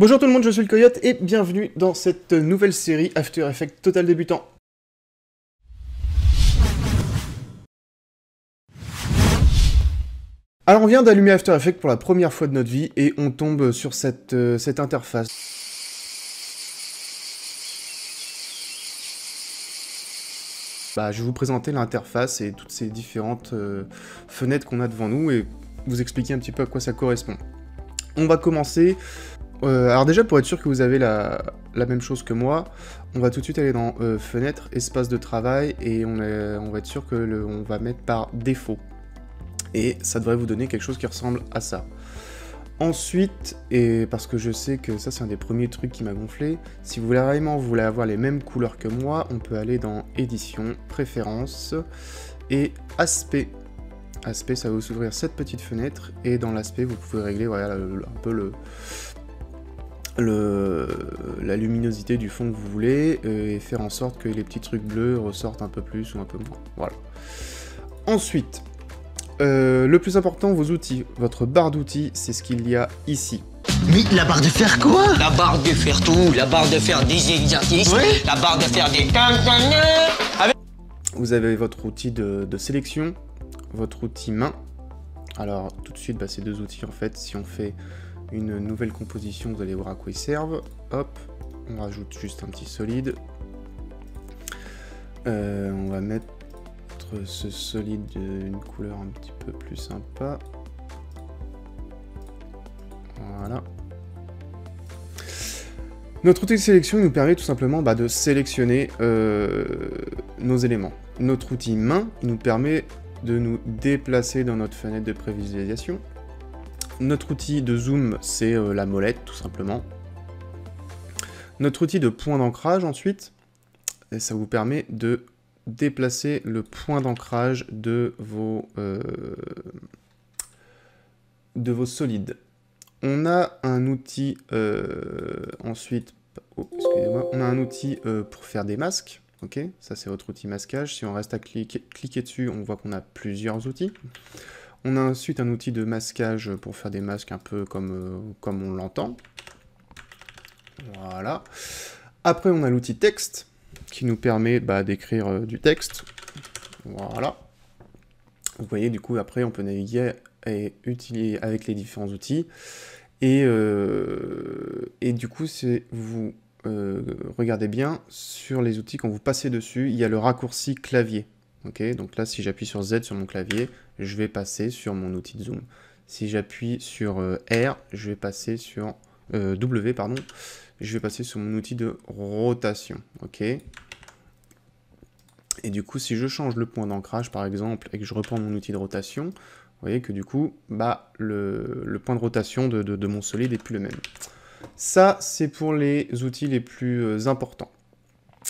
Bonjour tout le monde, je suis le Coyote et bienvenue dans cette nouvelle série After Effects Total Débutant. Alors on vient d'allumer After Effects pour la première fois de notre vie et on tombe sur cette, euh, interface. Bah, je vais vous présenter l'interface et toutes ces différentes euh, fenêtres qu'on a devant nous et vous expliquer un petit peu à quoi ça correspond. On va commencer euh, alors déjà, pour être sûr que vous avez la, la, même chose que moi, on va tout de suite aller dans euh, fenêtre, espace de travail, et on, va être sûr que on va mettre par défaut. Et ça devrait vous donner quelque chose qui ressemble à ça. Ensuite, et parce que je sais que ça c'est un des premiers trucs qui m'a gonflé, si vous voulez vraiment voulez avoir les mêmes couleurs que moi, on peut aller dans édition, préférences et aspect. Aspect, ça va vous ouvrir cette petite fenêtre et dans l'aspect vous pouvez régler un peu le, la luminosité du fond que vous voulez euh, et faire en sorte que les petits trucs bleus ressortent un peu plus ou un peu moins. Voilà. Ensuite, euh, le plus important, vos outils. Votre barre d'outils, c'est ce qu'il y a ici. Mais la barre de faire quoi La barre de faire tout, la barre de faire des exercices, la barre de faire des... Vous avez votre outil de, sélection, votre outil main. Alors tout de suite, bah, ces deux outils en fait, si on fait une nouvelle composition, vous allez voir à quoi ils servent. Hop, on rajoute juste un petit solide. Euh, on va mettre ce solide d'une couleur un petit peu plus sympa. Voilà. Notre outil de sélection nous permet tout simplement bah, de sélectionner euh, nos éléments. Notre outil main nous permet de nous déplacer dans notre fenêtre de prévisualisation notre outil de zoom, c'est euh, la molette, tout simplement. Notre outil de point d'ancrage, ensuite, ça vous permet de déplacer le point d'ancrage de, vos euh, de vos solides. On a un outil euh, ensuite, oh, on a un outil pour faire des masques. Ok, ça c'est votre outil masquage. Si on reste à cliquer dessus, on voit qu'on a plusieurs outils. On a ensuite un outil de masquage pour faire des masques un peu comme, euh, comme on l'entend. Voilà. Après, on a l'outil texte qui nous permet bah, d'écrire euh, du texte. Voilà. Vous voyez, du coup, après, on peut naviguer et utiliser avec les différents outils. Et, euh, et du coup, si vous regardez bien, sur les outils, quand vous passez dessus, il y a le raccourci clavier donc là, si j'appuie sur Z sur mon clavier, je vais passer sur mon outil de zoom. Si j'appuie sur euh, R, je vais passer sur euh, W, pardon, je vais passer sur mon outil de rotation. Ok. Et du coup, si je change le point d'ancrage, par exemple, et que je reprends mon outil de rotation, vous voyez que du coup, bah, le, point de rotation de mon solide n'est plus le même. Ça, c'est pour les outils les plus euh, importants.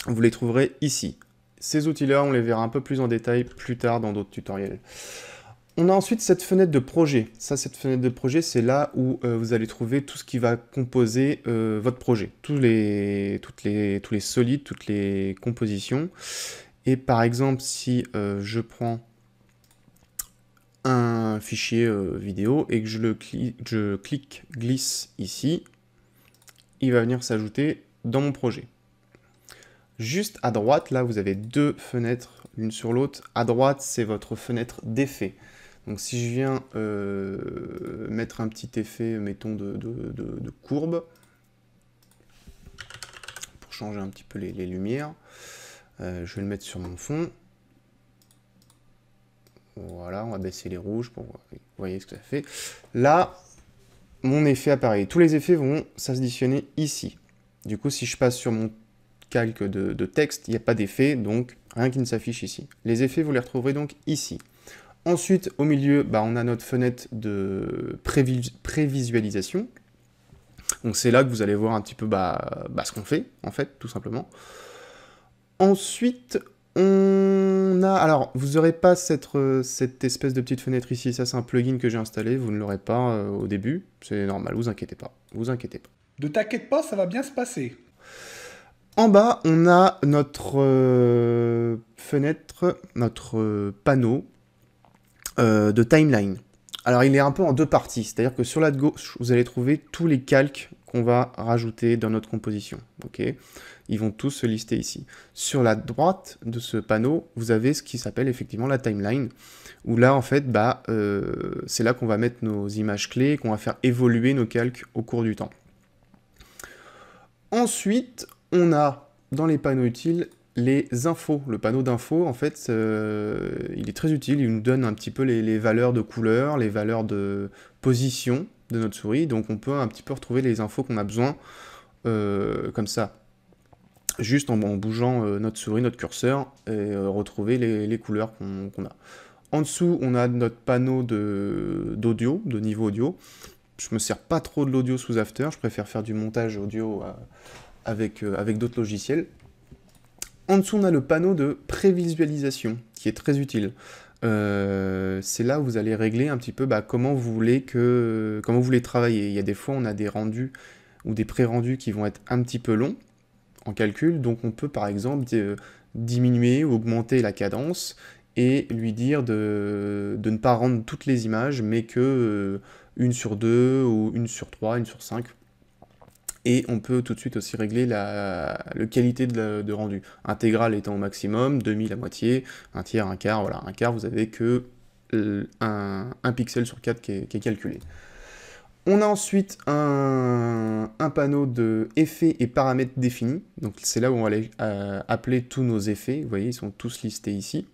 Vous les trouverez ici. Ces outils-là, on les verra un peu plus en détail plus tard dans d'autres tutoriels. On a ensuite cette fenêtre de projet. Ça, cette fenêtre de projet, c'est là où euh, vous allez trouver tout ce qui va composer euh, votre projet. Tous les, toutes les, tous les solides, toutes les compositions. Et par exemple, si euh, je prends un fichier vidéo et que je, le je clique glisse ici, il va venir s'ajouter dans mon projet. Juste à droite, là, vous avez deux fenêtres l'une sur l'autre. À droite, c'est votre fenêtre d'effet. Donc si je viens euh, mettre un petit effet, mettons, de, courbe, pour changer un petit peu les, lumières, euh, je vais le mettre sur mon fond. Voilà, on va baisser les rouges pour vous voyez ce que ça fait. Là, mon effet apparaît. Tous les effets vont s'additionner ici. Du coup, si je passe sur mon calque de, texte, il n'y a pas d'effet, donc rien qui ne s'affiche ici. Les effets, vous les retrouverez donc ici. Ensuite, au milieu, bah, on a notre fenêtre de prévisualisation. Donc c'est là que vous allez voir un petit peu bah, bah, ce qu'on fait, en fait, tout simplement. Ensuite, on a... Alors, vous n'aurez pas cette, euh, cette, espèce de petite fenêtre ici, ça c'est un plugin que j'ai installé, vous ne l'aurez pas euh, au début, c'est normal, vous inquiétez pas, vous inquiétez pas. Ne t'inquiète pas, ça va bien se passer. En bas, on a notre euh, fenêtre, notre euh, panneau euh, de timeline. Alors, il est un peu en deux parties, c'est-à-dire que sur la gauche, vous allez trouver tous les calques qu'on va rajouter dans notre composition. Ok, Ils vont tous se lister ici. Sur la droite de ce panneau, vous avez ce qui s'appelle effectivement la timeline, où là, en fait, bah, c'est là qu'on va mettre nos images clés, qu'on va faire évoluer nos calques au cours du temps. Ensuite, on a dans les panneaux utiles les infos. Le panneau d'infos, en fait, euh, il est très utile. Il nous donne un petit peu les, valeurs de couleur, les valeurs de position de notre souris. Donc on peut un petit peu retrouver les infos qu'on a besoin euh, comme ça. Juste en, bougeant euh, notre souris, notre curseur, et retrouver les, couleurs qu'on a. En dessous, on a notre panneau d'audio, de, niveau audio. Je me sers pas trop de l'audio sous After, je préfère faire du montage audio avec, euh, avec d'autres logiciels. En dessous, on a le panneau de prévisualisation qui est très utile. Euh, c'est là où vous allez régler un petit peu bah, comment, vous voulez que, comment vous voulez travailler. Il y a des fois, on a des rendus ou des pré-rendus qui vont être un petit peu longs en calcul. Donc, on peut par exemple euh, diminuer ou augmenter la cadence et lui dire de, ne pas rendre toutes les images, mais que une sur deux ou une sur trois, une sur cinq, et on peut tout de suite aussi régler la, qualité de, rendu. Intégrale étant au maximum, demi la moitié, un tiers, un quart, voilà, un quart vous avez que euh, un, pixel sur 4 qui est, calculé. On a ensuite un, panneau de effets et paramètres définis. Donc c'est là où on va aller, euh, appeler tous nos effets. Vous voyez, ils sont tous listés ici.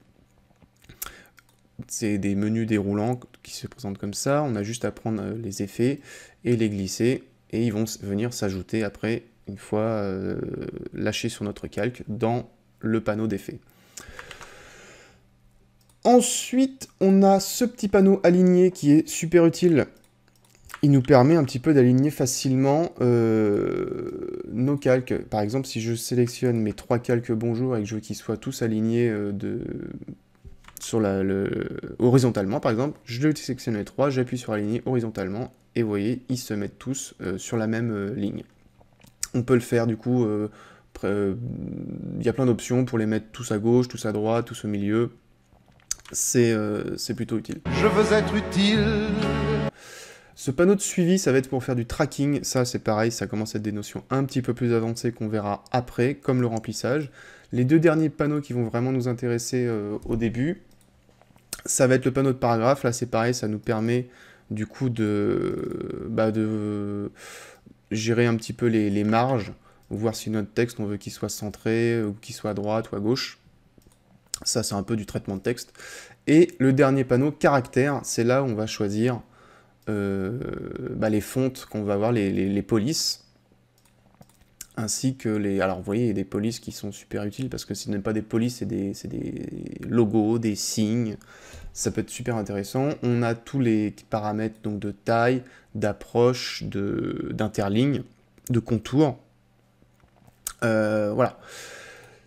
C'est des menus déroulants qui se présentent comme ça. On a juste à prendre euh, les effets et les glisser et ils vont venir s'ajouter après, une fois euh, lâchés sur notre calque, dans le panneau d'effet. Ensuite, on a ce petit panneau aligné qui est super utile. Il nous permet un petit peu d'aligner facilement euh, nos calques. Par exemple, si je sélectionne mes trois calques bonjour et que je veux qu'ils soient tous alignés euh, de sur le, horizontalement par exemple, je sélectionne les trois, j'appuie sur aligner horizontalement, et vous voyez, ils se mettent tous euh, sur la même euh, ligne. On peut le faire du coup, euh, il y a plein d'options pour les mettre tous à gauche, tous à droite, tous au milieu, c'est plutôt utile. Je veux être utile ce panneau de suivi, ça va être pour faire du tracking. Ça, c'est pareil, ça commence à être des notions un petit peu plus avancées qu'on verra après, comme le remplissage. Les deux derniers panneaux qui vont vraiment nous intéresser au début, ça va être le panneau de paragraphe. Là, c'est pareil, ça nous permet du coup de, bah, de gérer un petit peu les, marges, voir si notre texte, on veut qu'il soit centré ou qu'il soit à droite ou à gauche. Ça, c'est un peu du traitement de texte. Et le dernier panneau, caractère, c'est là où on va choisir euh, bah, les fontes qu'on va avoir, les, polices ainsi que les... Alors vous voyez, des polices qui sont super utiles parce que ce n'est pas des polices, c'est des, logos, des signes, ça peut être super intéressant. On a tous les paramètres donc de taille, d'approche, d'interligne, de, contour. Euh, voilà.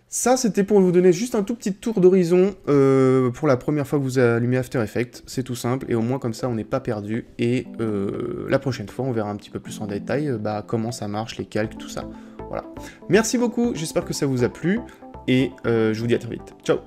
Ça, c'était pour vous donner juste un tout petit tour d'horizon euh, pour la première fois que vous allumez After Effects. C'est tout simple, et au moins comme ça, on n'est pas perdu. Et euh, la prochaine fois, on verra un petit peu plus en détail bah, comment ça marche, les calques, tout ça. Voilà. Merci beaucoup, j'espère que ça vous a plu, et je vous dis à très vite. Ciao